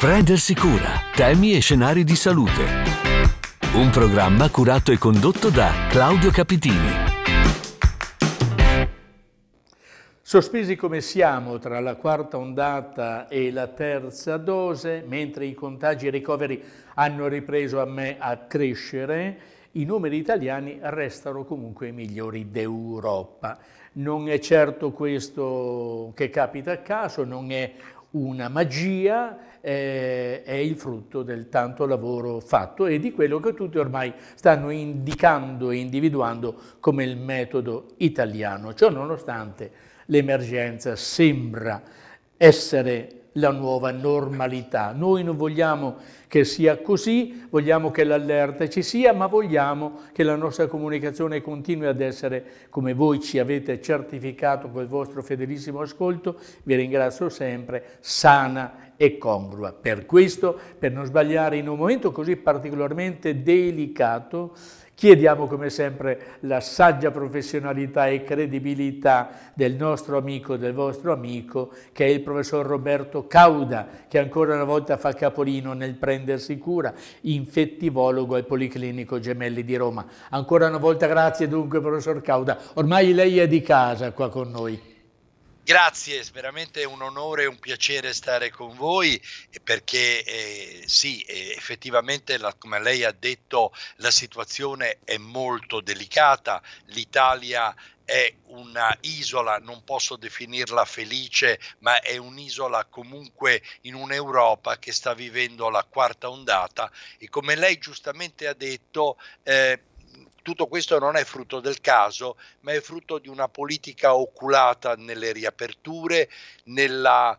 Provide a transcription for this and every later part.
Prendersi cura. Temi e scenari di salute. Un programma curato e condotto da Claudio Capitini. Sospesi come siamo tra la quarta ondata e la terza dose, mentre i contagi e i ricoveri hanno ripreso a me a crescere, i numeri italiani restano comunque i migliori d'Europa. Non è certo questo che capita a caso, non è una magia, eh, è il frutto del tanto lavoro fatto e di quello che tutti ormai stanno indicando e individuando come il metodo italiano. Ciò nonostante l'emergenza sembra essere la nuova normalità. Noi non vogliamo che sia così, vogliamo che l'allerta ci sia, ma vogliamo che la nostra comunicazione continui ad essere come voi ci avete certificato col vostro fedelissimo ascolto, vi ringrazio sempre, sana e congrua. Per questo, per non sbagliare in un momento così particolarmente delicato, Chiediamo come sempre la saggia professionalità e credibilità del nostro amico, del vostro amico, che è il professor Roberto Cauda, che ancora una volta fa capolino nel prendersi cura, infettivologo al Policlinico Gemelli di Roma. Ancora una volta grazie dunque professor Cauda, ormai lei è di casa qua con noi. Grazie, è veramente un onore e un piacere stare con voi perché eh, sì, effettivamente la, come lei ha detto la situazione è molto delicata, l'Italia è un'isola, non posso definirla felice, ma è un'isola comunque in un'Europa che sta vivendo la quarta ondata e come lei giustamente ha detto eh, tutto questo non è frutto del caso, ma è frutto di una politica oculata nelle riaperture, nella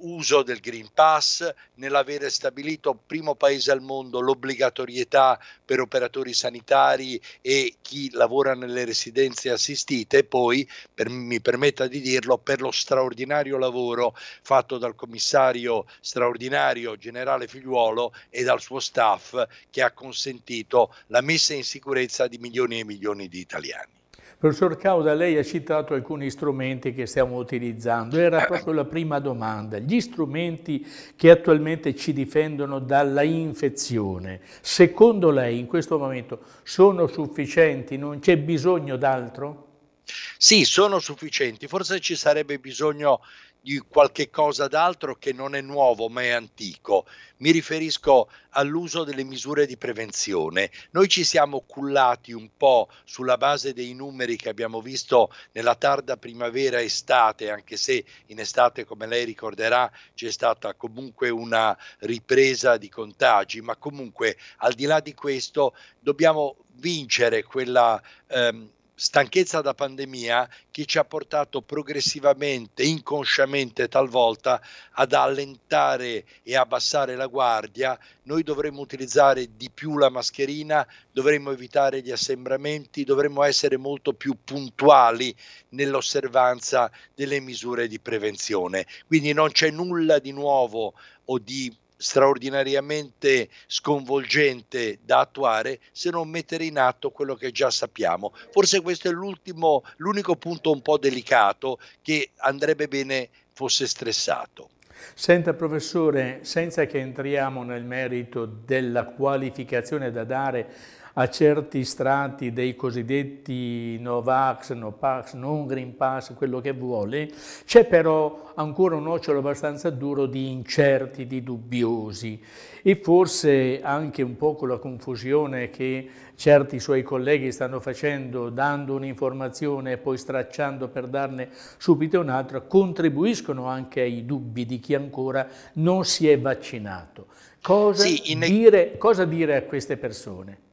uso del Green Pass, nell'avere stabilito primo paese al mondo l'obbligatorietà per operatori sanitari e chi lavora nelle residenze assistite, poi per, mi permetta di dirlo, per lo straordinario lavoro fatto dal commissario straordinario generale Figliuolo e dal suo staff che ha consentito la messa in sicurezza di milioni e milioni di italiani. Professor Cauda, lei ha citato alcuni strumenti che stiamo utilizzando. Era proprio la prima domanda. Gli strumenti che attualmente ci difendono dalla infezione, secondo lei in questo momento sono sufficienti? Non c'è bisogno d'altro? Sì, sono sufficienti. Forse ci sarebbe bisogno di qualche cosa d'altro che non è nuovo ma è antico. Mi riferisco all'uso delle misure di prevenzione. Noi ci siamo cullati un po' sulla base dei numeri che abbiamo visto nella tarda primavera estate, anche se in estate, come lei ricorderà, c'è stata comunque una ripresa di contagi, ma comunque al di là di questo dobbiamo vincere quella ehm, stanchezza da pandemia che ci ha portato progressivamente, inconsciamente talvolta, ad allentare e abbassare la guardia, noi dovremmo utilizzare di più la mascherina, dovremmo evitare gli assembramenti, dovremmo essere molto più puntuali nell'osservanza delle misure di prevenzione. Quindi non c'è nulla di nuovo o di straordinariamente sconvolgente da attuare se non mettere in atto quello che già sappiamo. Forse questo è l'ultimo, l'unico punto un po' delicato che andrebbe bene fosse stressato. Senta professore, senza che entriamo nel merito della qualificazione da dare a certi strati dei cosiddetti Novax, No Non Green Pass, quello che vuole, c'è però ancora un nocciolo abbastanza duro di incerti, di dubbiosi e forse anche un po' con la confusione che certi suoi colleghi stanno facendo, dando un'informazione e poi stracciando per darne subito un'altra, contribuiscono anche ai dubbi di chi ancora non si è vaccinato. Cosa, sì, in... dire, cosa dire a queste persone?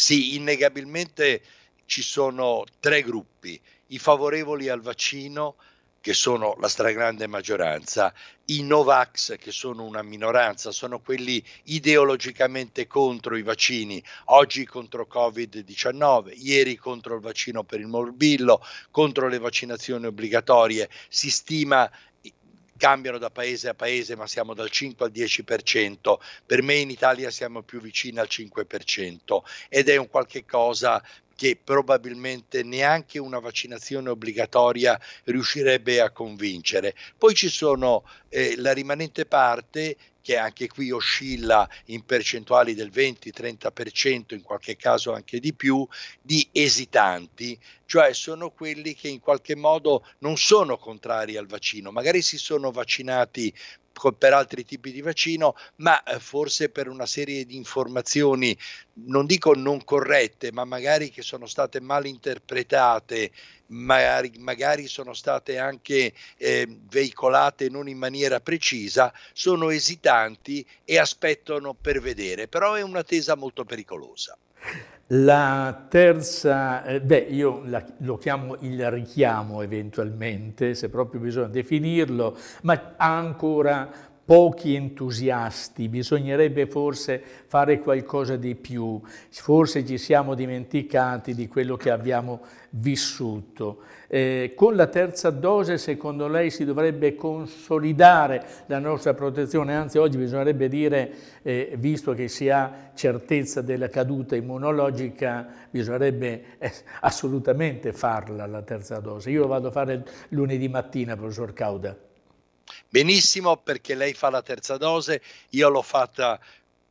Sì, innegabilmente ci sono tre gruppi, i favorevoli al vaccino, che sono la stragrande maggioranza, i Novax, che sono una minoranza, sono quelli ideologicamente contro i vaccini, oggi contro Covid-19, ieri contro il vaccino per il morbillo, contro le vaccinazioni obbligatorie. Si stima cambiano da paese a paese, ma siamo dal 5 al 10%. Per me in Italia siamo più vicini al 5% ed è un qualche cosa che probabilmente neanche una vaccinazione obbligatoria riuscirebbe a convincere. Poi ci sono eh, la rimanente parte che anche qui oscilla in percentuali del 20-30%, in qualche caso anche di più, di esitanti, cioè sono quelli che in qualche modo non sono contrari al vaccino, magari si sono vaccinati per altri tipi di vaccino, ma eh, forse per una serie di informazioni, non dico non corrette, ma magari che sono state mal interpretate, magari, magari sono state anche eh, veicolate non in maniera precisa, sono esitanti e aspettano per vedere, però è un'attesa molto pericolosa. La terza, eh, beh, io la, lo chiamo il richiamo eventualmente, se proprio bisogna definirlo, ma ha ancora pochi entusiasti, bisognerebbe forse fare qualcosa di più, forse ci siamo dimenticati di quello che abbiamo vissuto. Eh, con la terza dose, secondo lei, si dovrebbe consolidare la nostra protezione, anzi oggi bisognerebbe dire, eh, visto che si ha certezza della caduta immunologica, bisognerebbe eh, assolutamente farla la terza dose. Io lo vado a fare lunedì mattina, professor Cauda benissimo perché lei fa la terza dose, io l'ho fatta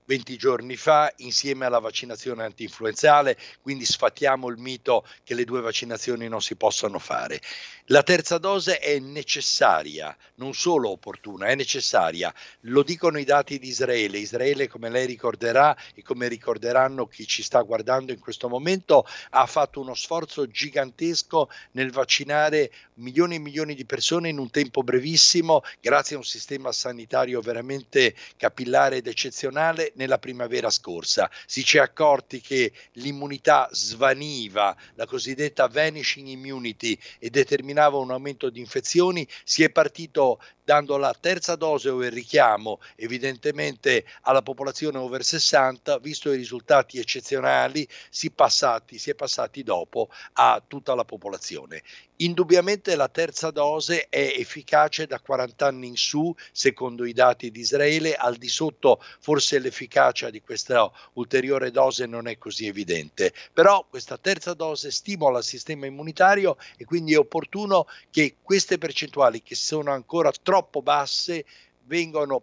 20 giorni fa insieme alla vaccinazione antinfluenzale, quindi sfatiamo il mito che le due vaccinazioni non si possano fare. La terza dose è necessaria, non solo opportuna, è necessaria. Lo dicono i dati di Israele. Israele, come lei ricorderà e come ricorderanno chi ci sta guardando in questo momento, ha fatto uno sforzo gigantesco nel vaccinare milioni e milioni di persone in un tempo brevissimo, grazie a un sistema sanitario veramente capillare ed eccezionale nella primavera scorsa. Si ci è accorti che l'immunità svaniva, la cosiddetta vanishing immunity, e determinava un aumento di infezioni. Si è partito dando la terza dose o il richiamo evidentemente alla popolazione over 60, visto i risultati eccezionali, si, passati, si è passati dopo a tutta la popolazione. Indubbiamente la terza dose è efficace da 40 anni in su, secondo i dati di Israele, al di sotto forse l'efficacia di questa ulteriore dose non è così evidente, però questa terza dose stimola il sistema immunitario e quindi è opportuno che queste percentuali che sono ancora troppo troppo basse vengono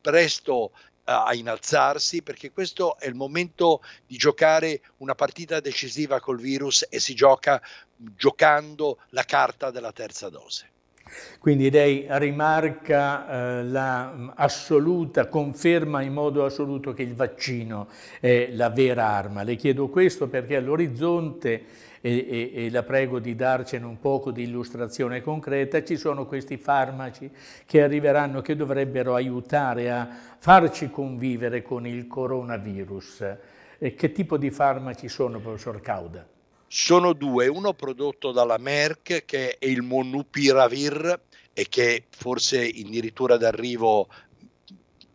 presto eh, a innalzarsi perché questo è il momento di giocare una partita decisiva col virus e si gioca giocando la carta della terza dose. Quindi lei rimarca eh, l'assoluta, la mm, conferma in modo assoluto che il vaccino è la vera arma. Le chiedo questo perché all'orizzonte, e, e, e la prego di darcene un poco di illustrazione concreta, ci sono questi farmaci che arriveranno, che dovrebbero aiutare a farci convivere con il coronavirus. E che tipo di farmaci sono, professor Cauda? sono due, uno prodotto dalla Merck che è il Monupiravir e che forse addirittura d'arrivo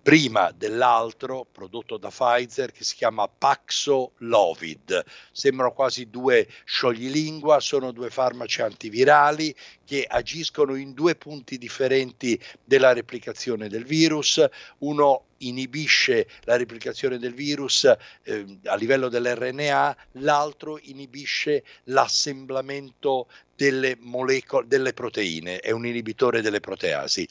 prima dell'altro prodotto da Pfizer che si chiama Paxlovid. Sembrano quasi due scioglilingua, sono due farmaci antivirali che agiscono in due punti differenti della replicazione del virus. Uno inibisce la replicazione del virus eh, a livello dell'RNA, l'altro inibisce l'assemblamento delle molecole, delle proteine, è un inibitore delle proteasi.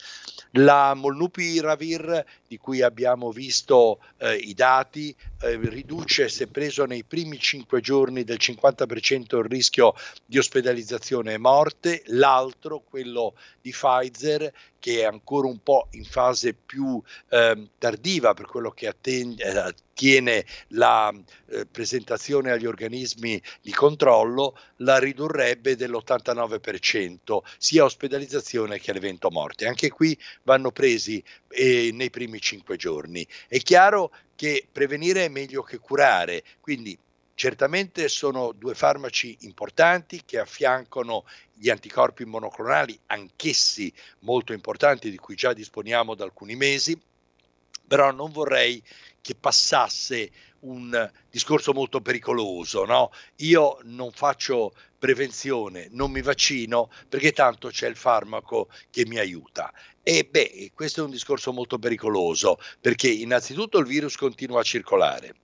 La molnupiravir, di cui abbiamo visto eh, i dati, eh, riduce, se preso nei primi 5 giorni, del 50% il rischio di ospedalizzazione e morte, l'altro, quello di Pfizer, che è ancora un po' in fase più eh, tardiva per quello che eh, attiene la eh, presentazione agli organismi di controllo, la ridurrebbe dell'89%, sia ospedalizzazione che all'evento morte. Anche qui vanno presi eh, nei primi cinque giorni. È chiaro che prevenire è meglio che curare, quindi certamente sono due farmaci importanti che affiancano gli anticorpi monoclonali, anch'essi molto importanti, di cui già disponiamo da alcuni mesi, però non vorrei che passasse un discorso molto pericoloso, no? Io non faccio prevenzione, non mi vaccino perché tanto c'è il farmaco che mi aiuta. E beh, questo è un discorso molto pericoloso perché innanzitutto il virus continua a circolare.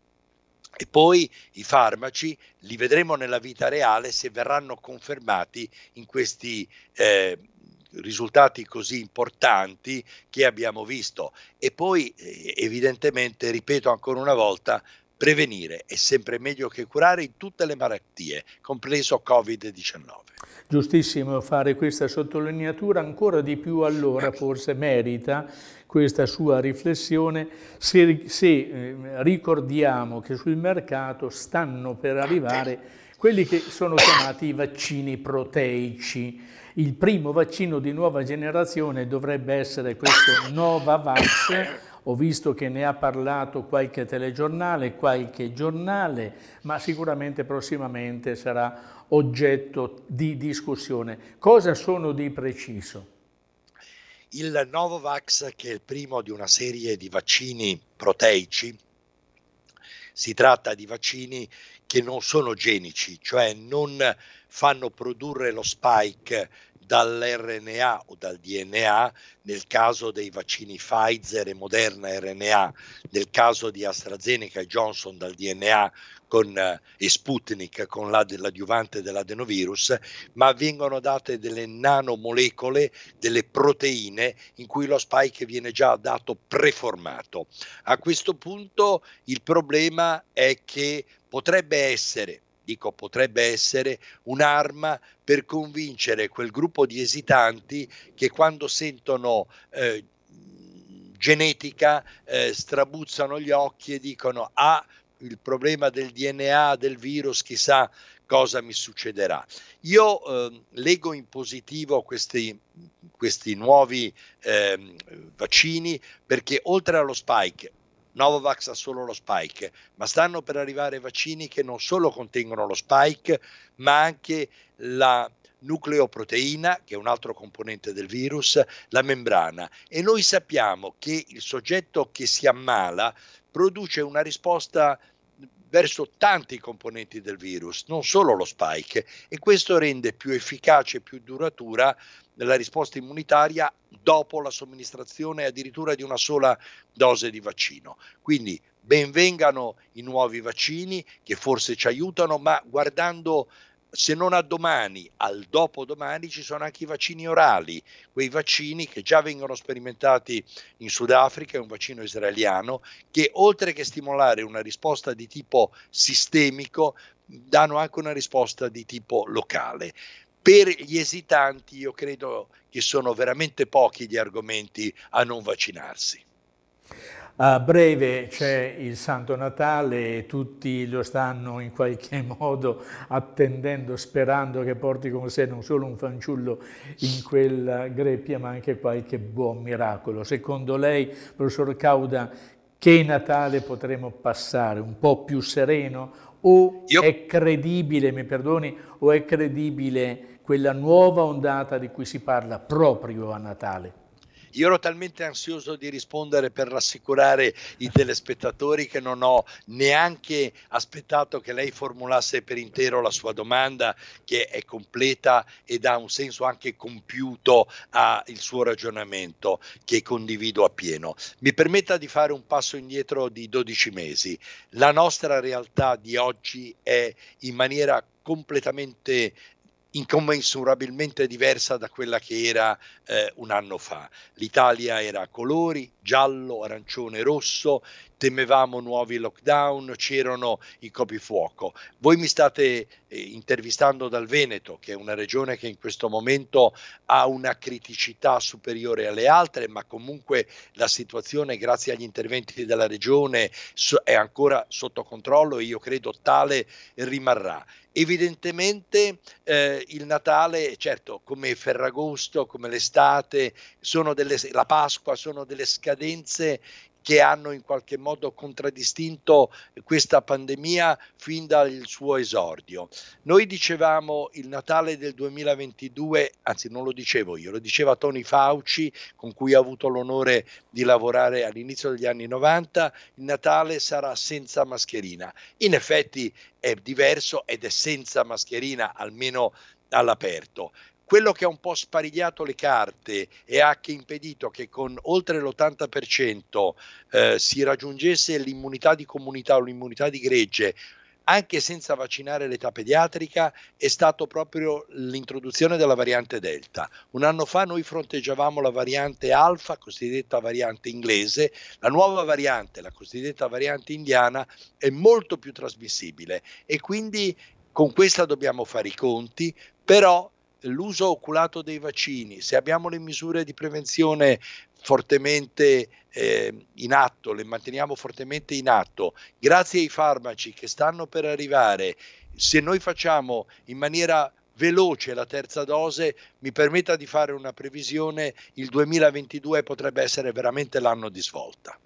E poi i farmaci li vedremo nella vita reale se verranno confermati in questi eh, risultati così importanti che abbiamo visto. E poi eh, evidentemente, ripeto ancora una volta, Prevenire è sempre meglio che curare tutte le malattie, compreso Covid-19. Giustissimo fare questa sottolineatura, ancora di più allora forse merita questa sua riflessione se, se eh, ricordiamo che sul mercato stanno per arrivare quelli che sono chiamati i vaccini proteici. Il primo vaccino di nuova generazione dovrebbe essere questo Novavax ho visto che ne ha parlato qualche telegiornale, qualche giornale, ma sicuramente prossimamente sarà oggetto di discussione. Cosa sono di preciso? Il Novovax, che è il primo di una serie di vaccini proteici, si tratta di vaccini che non sono genici, cioè non fanno produrre lo spike dall'RNA o dal DNA, nel caso dei vaccini Pfizer e Moderna RNA, nel caso di AstraZeneca e Johnson dal DNA con, eh, e Sputnik con la, l'adiuvante dell'adenovirus, ma vengono date delle nanomolecole, delle proteine in cui lo spike viene già dato preformato. A questo punto il problema è che potrebbe essere dico potrebbe essere un'arma per convincere quel gruppo di esitanti che quando sentono eh, genetica eh, strabuzzano gli occhi e dicono ah il problema del DNA del virus chissà cosa mi succederà. Io eh, leggo in positivo questi, questi nuovi eh, vaccini perché oltre allo spike Novavax ha solo lo spike, ma stanno per arrivare vaccini che non solo contengono lo spike, ma anche la nucleoproteina, che è un altro componente del virus, la membrana. E noi sappiamo che il soggetto che si ammala produce una risposta verso tanti componenti del virus, non solo lo spike, e questo rende più efficace e più duratura la risposta immunitaria dopo la somministrazione addirittura di una sola dose di vaccino. Quindi benvengano i nuovi vaccini che forse ci aiutano, ma guardando se non a domani, al dopodomani ci sono anche i vaccini orali, quei vaccini che già vengono sperimentati in Sudafrica, è un vaccino israeliano, che oltre che stimolare una risposta di tipo sistemico, danno anche una risposta di tipo locale. Per gli esitanti io credo che sono veramente pochi gli argomenti a non vaccinarsi. A breve c'è il Santo Natale e tutti lo stanno in qualche modo attendendo, sperando che porti con sé non solo un fanciullo in quella greppia, ma anche qualche buon miracolo. Secondo lei, professor Cauda, che Natale potremo passare? Un po' più sereno? O Io... è credibile, mi perdoni, o è credibile quella nuova ondata di cui si parla proprio a Natale? Io ero talmente ansioso di rispondere per rassicurare i telespettatori che non ho neanche aspettato che lei formulasse per intero la sua domanda, che è completa e dà un senso anche compiuto al suo ragionamento, che condivido appieno. Mi permetta di fare un passo indietro di 12 mesi. La nostra realtà di oggi è in maniera completamente incommensurabilmente diversa da quella che era eh, un anno fa. L'Italia era a colori, giallo, arancione, rosso, temevamo nuovi lockdown, c'erano i copifuoco. Voi mi state eh, intervistando dal Veneto, che è una regione che in questo momento ha una criticità superiore alle altre, ma comunque la situazione, grazie agli interventi della regione, so- è ancora sotto controllo e io credo tale rimarrà. Evidentemente eh, il Natale, certo, come Ferragosto, come l'estate, sono delle, la Pasqua, sono delle scadenze che hanno in qualche modo contraddistinto questa pandemia fin dal suo esordio. Noi dicevamo il Natale del 2022, anzi non lo dicevo io, lo diceva Tony Fauci, con cui ho avuto l'onore di lavorare all'inizio degli anni 90, il Natale sarà senza mascherina. In effetti è diverso ed è senza mascherina, almeno all'aperto quello che ha un po' sparigliato le carte e ha anche impedito che con oltre l'80% eh, si raggiungesse l'immunità di comunità o l'immunità di gregge anche senza vaccinare l'età pediatrica è stato proprio l'introduzione della variante Delta. Un anno fa noi fronteggiavamo la variante Alfa, cosiddetta variante inglese, la nuova variante, la cosiddetta variante indiana, è molto più trasmissibile e quindi con questa dobbiamo fare i conti, però l'uso oculato dei vaccini, se abbiamo le misure di prevenzione fortemente eh, in atto, le manteniamo fortemente in atto, grazie ai farmaci che stanno per arrivare, se noi facciamo in maniera veloce la terza dose, mi permetta di fare una previsione, il 2022 potrebbe essere veramente l'anno di svolta.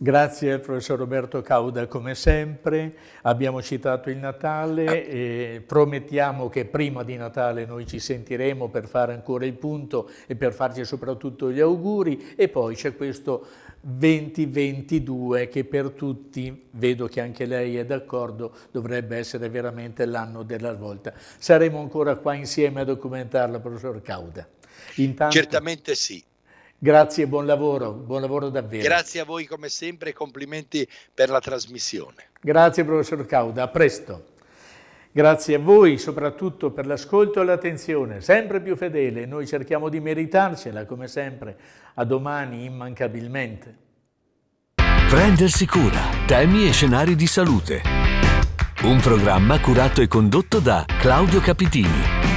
Grazie al professor Roberto Cauda come sempre, abbiamo citato il Natale, e promettiamo che prima di Natale noi ci sentiremo per fare ancora il punto e per farci soprattutto gli auguri e poi c'è questo 2022 che per tutti, vedo che anche lei è d'accordo, dovrebbe essere veramente l'anno della svolta. Saremo ancora qua insieme a documentarla, professor Cauda. Intanto... Certamente sì. Grazie e buon lavoro, buon lavoro davvero. Grazie a voi come sempre e complimenti per la trasmissione. Grazie professor Cauda, a presto. Grazie a voi soprattutto per l'ascolto e l'attenzione, sempre più fedele, noi cerchiamo di meritarcela come sempre, a domani immancabilmente. Prendersi cura, temi e scenari di salute. Un programma curato e condotto da Claudio Capitini.